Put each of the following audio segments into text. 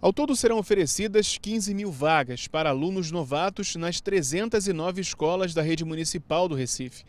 Ao todo serão oferecidas 15 mil vagas para alunos novatos nas 309 escolas da rede municipal do Recife.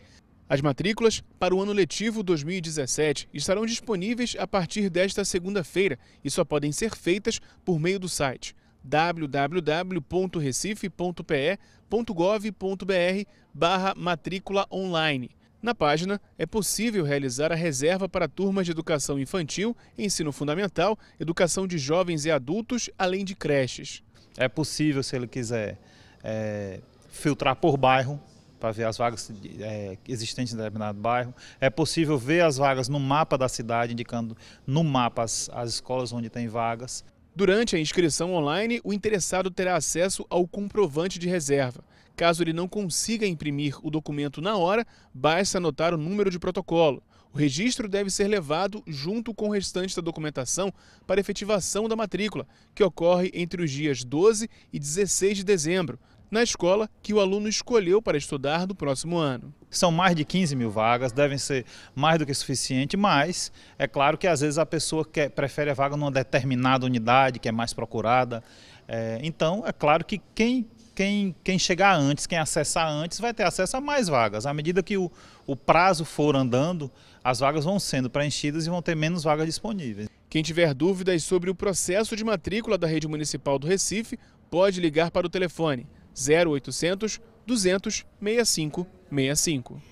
As matrículas para o ano letivo 2017 estarão disponíveis a partir desta segunda-feira e só podem ser feitas por meio do site www.recife.pe.gov.br barra matrícula online. Na página, é possível realizar a reserva para turmas de educação infantil, ensino fundamental, educação de jovens e adultos, além de creches. É possível, se ele quiser, é, filtrar por bairro, para ver as vagas é, existentes em determinado bairro. É possível ver as vagas no mapa da cidade, indicando no mapa as, as escolas onde tem vagas. Durante a inscrição online, o interessado terá acesso ao comprovante de reserva. Caso ele não consiga imprimir o documento na hora, basta anotar o número de protocolo. O registro deve ser levado junto com o restante da documentação para efetivação da matrícula, que ocorre entre os dias 12 e 16 de dezembro, na escola que o aluno escolheu para estudar no próximo ano. São mais de 15 mil vagas, devem ser mais do que suficiente, mas é claro que às vezes a pessoa quer, prefere a vaga numa determinada unidade que é mais procurada. É, então, é claro que quem quem, quem chegar antes, quem acessar antes, vai ter acesso a mais vagas. À medida que o, o prazo for andando, as vagas vão sendo preenchidas e vão ter menos vagas disponíveis. Quem tiver dúvidas sobre o processo de matrícula da Rede Municipal do Recife, pode ligar para o telefone 0800 200 6565.